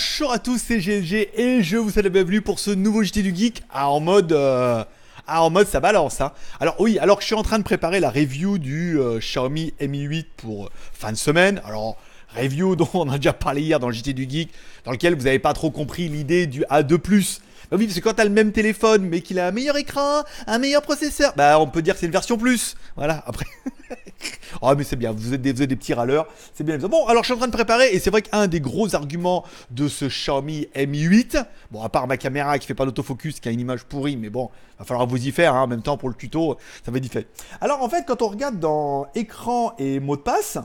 Bonjour à tous, c'est GLG et je vous souhaite la bienvenue pour ce nouveau JT du Geek ah, en mode... Euh, ah, en mode ça balance, hein. Alors oui, alors je suis en train de préparer la review du euh, Xiaomi Mi 8 pour euh, fin de semaine. Alors, review dont on a déjà parlé hier dans le JT du Geek, dans lequel vous n'avez pas trop compris l'idée du A2+. Bah oui, parce que quand t'as le même téléphone, mais qu'il a un meilleur écran, un meilleur processeur, bah on peut dire que c'est une version plus. Voilà, après... Ah, mais c'est bien, vous êtes, des, des petits râleurs, c'est bien. Bon, alors je suis en train de préparer, et c'est vrai qu'un des gros arguments de ce Xiaomi Mi 8, bon, à part ma caméra qui fait pas d'autofocus, qui a une image pourrie, mais bon, va falloir vous y faire, hein, en même temps pour le tuto, ça va être fait. Alors en fait, quand on regarde dans écran et mot de passe,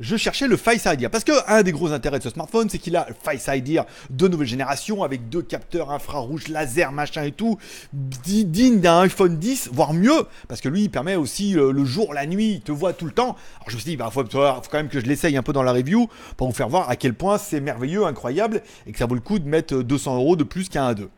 je cherchais le Face ID. Parce que un des gros intérêts de ce smartphone, c'est qu'il a Face ID de nouvelle génération avec deux capteurs infrarouges, laser, machin et tout, digne d'un iPhone 10, voire mieux, parce que lui, il permet aussi euh, le, jour, la nuit, il te voit tout le temps. Alors je me suis dit, bah, faut, faut quand même que je l'essaye un peu dans la review pour vous faire voir à quel point c'est merveilleux, incroyable, et que ça vaut le coup de mettre 200 euh, euros de plus qu'un A2.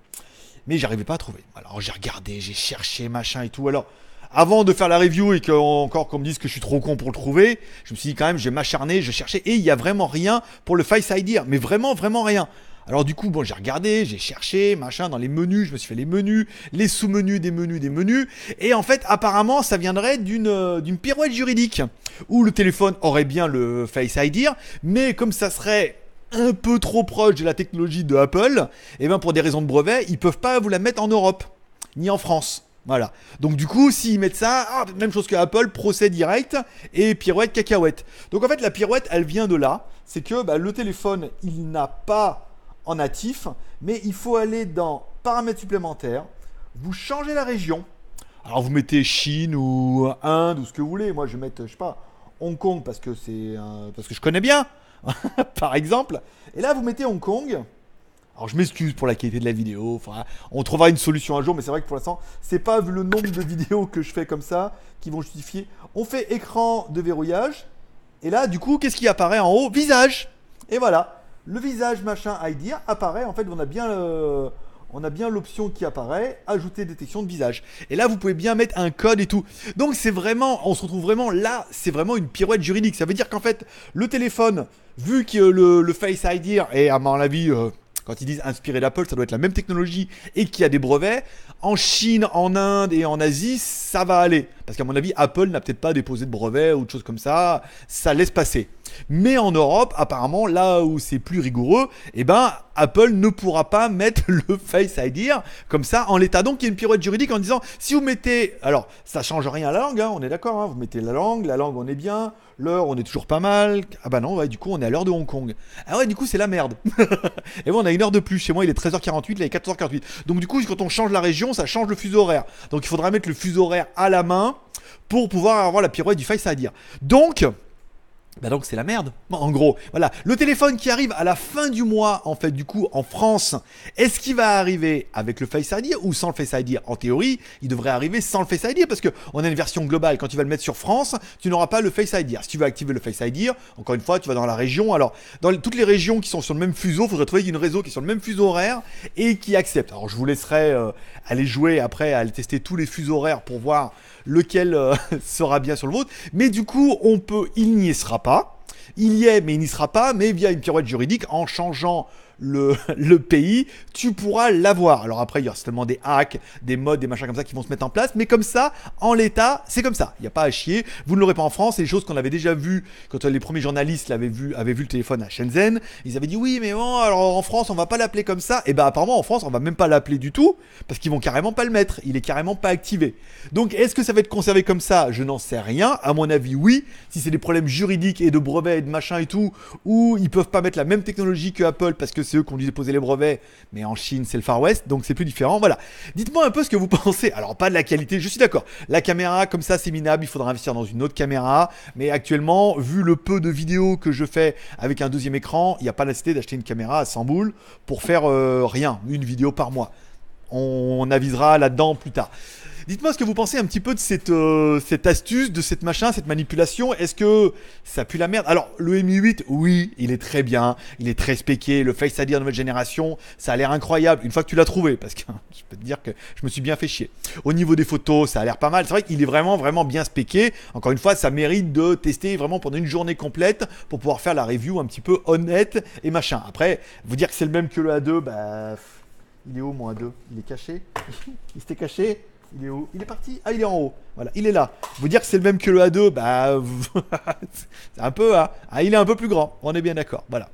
Mais j'arrivais pas à trouver. Alors j'ai regardé, j'ai cherché, machin et tout. Alors avant de faire la review et qu'on, encore qu'on me dise que je suis trop con pour le trouver, je me suis dit quand même, je vais m'acharner, je cherchais et il n'y a vraiment rien pour le Face ID, mais vraiment, vraiment rien. Alors du coup, bon, j'ai regardé, j'ai cherché, machin, dans les menus, je me suis fait les menus, les sous-menus des menus des menus, et en fait, apparemment, ça viendrait d'une euh, d'une pirouette juridique où le téléphone aurait bien le Face ID, mais comme ça serait un peu trop proche de la technologie de Apple, et eh bien pour des raisons de brevet, ils peuvent pas vous la mettre en Europe ni en France. Voilà. Donc du coup, s'ils mettent ça, ah, même chose que Apple, procès direct et pirouette cacahuète. Donc en fait, la pirouette, elle vient de là. C'est que bah, le téléphone, il n'a pas en natif, mais il faut aller dans paramètres supplémentaires. Vous changez la région. Alors vous mettez Chine ou Inde ou ce que vous voulez. Moi, je vais mettre, je sais pas, Hong Kong parce que c'est parce que je connais bien, par exemple. Et là, vous mettez Hong Kong. Alors je m'excuse pour la qualité de la vidéo, enfin, on trouvera une solution un jour, mais c'est vrai que pour l'instant, c'est pas vu le nombre de vidéos que je fais comme ça qui vont justifier. On fait écran de verrouillage, et là du coup, qu'est-ce qui apparaît en haut Visage Et voilà, le visage machin ID apparaît, en fait on a bien euh, on a bien l'option qui apparaît, ajouter détection de visage. Et là, vous pouvez bien mettre un code et tout. Donc c'est vraiment, on se retrouve vraiment là, c'est vraiment une pirouette juridique. Ça veut dire qu'en fait, le téléphone, vu que le, Face ID est à mon avis euh, quand ils disent inspiré d'Apple, ça doit être la même technologie et qui a des brevets. En Chine, en Inde et en Asie, ça va aller. Parce qu'à mon avis, Apple n'a peut-être pas déposé de brevets ou de choses comme ça. Ça laisse passer. Mais en Europe, apparemment, là où c'est plus rigoureux, eh ben, Apple ne pourra pas mettre le Face ID comme ça en l'état. Donc, il y a une pirouette juridique en disant si vous mettez. Alors, ça change rien à la langue, hein, on est d'accord. Hein, vous mettez la langue, la langue, on est bien. L'heure, on est toujours pas mal. Ah bah non, du coup, on est à l'heure de Hong Kong. Ah ouais, du coup, c'est la merde. Et bon, on a une heure de plus. Chez moi, il est 13h48, là, il est 14h48. Donc, du coup, quand on change la région, ça change le fuseau horaire. Donc, il faudra mettre le fuseau horaire à la main pour pouvoir avoir la pirouette du ça à dire. Donc, bah donc c'est la merde. En gros, voilà, le téléphone qui arrive à la fin du mois, en fait, du coup, en France, est-ce qu'il va arriver avec le Face ID ou sans le Face ID En théorie, il devrait arriver sans le Face ID parce que on a une version globale. Quand tu vas le mettre sur France, tu n'auras pas le Face ID. si tu veux activer le Face ID, encore une fois, tu vas dans la région. Alors, dans toutes les régions qui sont sur le même fuseau, il faudrait trouver une réseau qui est sur le même fuseau horaire et qui accepte. Alors, je vous laisserai euh, aller jouer après, à aller tester tous les fuseaux horaires pour voir lequel euh, sera bien sur le vôtre. Mais du coup, on peut, il n'y sera pas Talk. Il y est, mais il n'y sera pas, mais via une pirouette juridique, en changeant le, pays, tu pourras l'avoir. Alors après, il y aura certainement des hacks, des modes, des machins comme ça qui vont se mettre en place, mais comme ça, en l'état, c'est comme ça. Il n'y a pas à chier. Vous ne l'aurez pas en France. C'est des choses qu'on avait déjà vues quand euh, les premiers journalistes l'avaient vu, avaient vu le téléphone à Shenzhen. Ils avaient dit oui, mais bon, alors en France, on va pas l'appeler comme ça. Et eh ben apparemment, en France, on va même pas l'appeler du tout parce qu'ils vont carrément pas le mettre. Il est carrément pas activé. Donc, est-ce que ça va être conservé comme ça Je n'en sais rien. À mon avis, oui. Si c'est des problèmes juridiques et de brevets et de machin et tout, où ils peuvent pas mettre la même technologie que Apple parce que c'est eux qui ont dû déposer les brevets, mais en Chine c'est le Far West, donc c'est plus différent. Voilà. Dites-moi un peu ce que vous pensez. Alors pas de la qualité, je suis d'accord. La caméra comme ça c'est minable, il faudra investir dans une autre caméra, mais actuellement, vu le peu de vidéos que je fais avec un deuxième écran, il n'y a pas la cité d'acheter une caméra à 100 boules pour faire euh, rien, une vidéo par mois. on avisera là-dedans plus tard. Dites-moi ce que vous pensez un petit peu de euh, cette, astuce, de cette machin, cette manipulation. Est-ce que ça pue la merde Alors, le Mi8, oui, il est très bien, il est très spéqué. Le Face ID de nouvelle génération, ça a l'air incroyable une fois que tu l'as trouvé. Parce que je peux te dire que je me suis bien fait chier. Au niveau des photos, ça a l'air pas mal. C'est vrai qu'il est vraiment, vraiment bien spéqué. Encore une fois, ça mérite de tester vraiment pendant une journée complète pour pouvoir faire la review un petit peu honnête et machin. Après, vous dire que c'est le même que le A2, bah. Il est où mon A2 Il est caché Il s'était caché il est où Il est parti Ah, il est en haut. Voilà, il est là. Vous dire que c'est le même que le A2, bah. c'est un peu. Hein ah, il est un peu plus grand. On est bien d'accord. Voilà.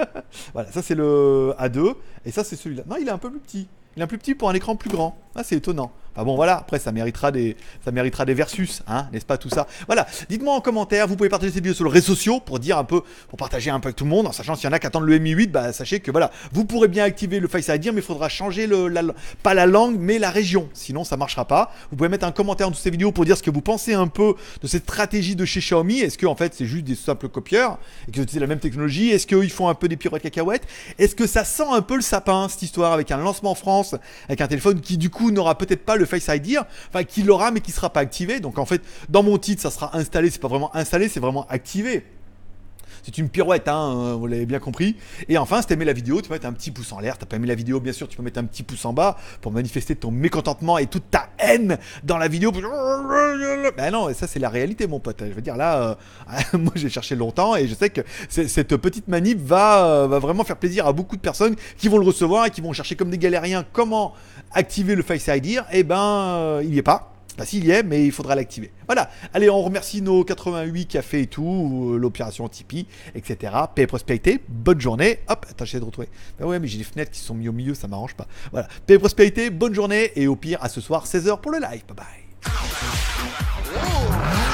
voilà, ça c'est le A2. Et ça c'est celui-là. Non, il est un peu plus petit. Il est un plus petit pour un écran plus grand. Ah, c'est étonnant bon, voilà, après, ça méritera des, ça méritera des versus, hein, n'est-ce pas, tout ça Voilà, dites-moi en commentaire, vous pouvez partager cette vidéo sur les réseaux sociaux pour dire un peu, pour partager un peu avec tout le monde, en sachant s'il y en a qui attendent le MI8, bah, sachez que voilà, vous pourrez bien activer le Face ID, mais il faudra changer le, pas la langue, mais la région, sinon ça ne marchera pas. Vous pouvez mettre un commentaire en dessous ces vidéos pour dire ce que vous pensez un peu de cette stratégie de chez Xiaomi. Est-ce que, en fait, c'est juste des simples copieurs et que utilisent la même technologie Est-ce qu'ils font un peu des pirouettes cacahuètes Est-ce que ça sent un peu le sapin, cette histoire, avec un lancement en France, avec un téléphone qui, du coup, n'aura peut-être pas le Face ID, enfin qui l'aura mais qui sera pas activé. Donc en fait, dans mon titre, ça sera installé, c'est pas vraiment installé, c'est vraiment activé. C'est une pirouette, hein, euh, vous l'avez bien compris. Et enfin, si t'aimes la vidéo, tu peux mettre un petit pouce en l'air. T'as pas aimé la vidéo, bien sûr, tu peux mettre un petit pouce en bas pour manifester ton mécontentement et toute ta haine dans la vidéo. Ben non, ça c'est la réalité, mon pote. Je veux dire, là, euh, moi j'ai cherché longtemps et je sais que cette petite manip euh, va, vraiment faire plaisir à beaucoup de personnes qui vont le recevoir et qui vont chercher comme des galériens comment activer le Face ID. Et eh ben, il n'y est pas pas s'il y est, mais il faudra l'activer. Voilà. Allez, on remercie nos 88 cafés et tout, euh, l'opération Tipeee, etc. Paix et prospérité. Bonne journée. Hop, attends, de retrouver. Ben ouais, mais j'ai des fenêtres qui sont mis au milieu, ça m'arrange pas. Voilà. Paix et prospérité. Bonne journée. Et au pire, à ce soir, 16h pour le live. Bye bye.